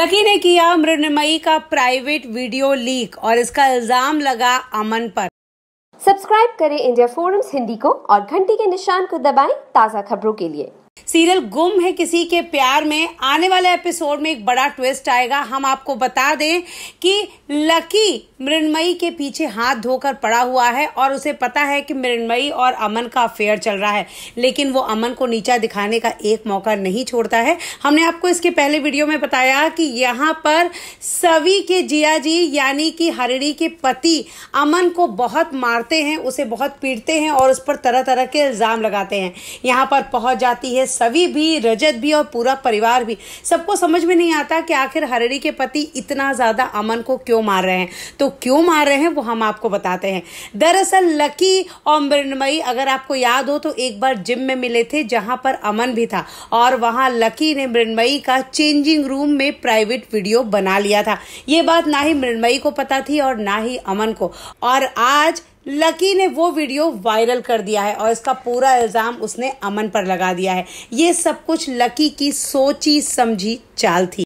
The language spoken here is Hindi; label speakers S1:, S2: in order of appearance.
S1: लकी ने किया मृणमयी का प्राइवेट वीडियो लीक और इसका इल्जाम लगा अमन पर सब्सक्राइब करें इंडिया फोरम्स हिंदी को और घंटी के निशान को दबाएं ताज़ा खबरों के लिए सीरियल गुम है किसी के प्यार में आने वाले एपिसोड में एक बड़ा ट्विस्ट आएगा हम आपको बता दें कि लकी मृणमयी के पीछे हाथ धोकर पड़ा हुआ है और उसे पता है कि मृणमयी और अमन का अफेयर चल रहा है लेकिन वो अमन को नीचा दिखाने का एक मौका नहीं छोड़ता है हमने आपको इसके पहले वीडियो में बताया कि यहाँ पर सवी के जिया जी यानी कि हरिणी के पति अमन को बहुत मारते हैं उसे बहुत पीटते हैं और उस पर तरह तरह के इल्ज़ाम लगाते हैं यहाँ पर पहुंच जाती है सभी भी रजत भी और पूरा परिवार भी सबको समझ में नहीं आता कि आखिर हररी के पति इतना ज़्यादा अमन को क्यों मार रहे हैं तो क्यों मार रहे हैं वो हम आपको बताते हैं दरअसल लकी और मृणमयी अगर आपको याद हो तो एक बार जिम में मिले थे जहां पर अमन भी था और वहां लकी ने मृणमयी का चेंजिंग रूम में प्राइवेट वीडियो बना लिया था ये बात ना ही मृणमयी को पता थी और ना ही अमन को और आज लकी ने वो वीडियो वायरल कर दिया है और इसका पूरा इल्ज़ाम उसने अमन पर लगा दिया है ये सब कुछ लकी की सोची समझी चाल थी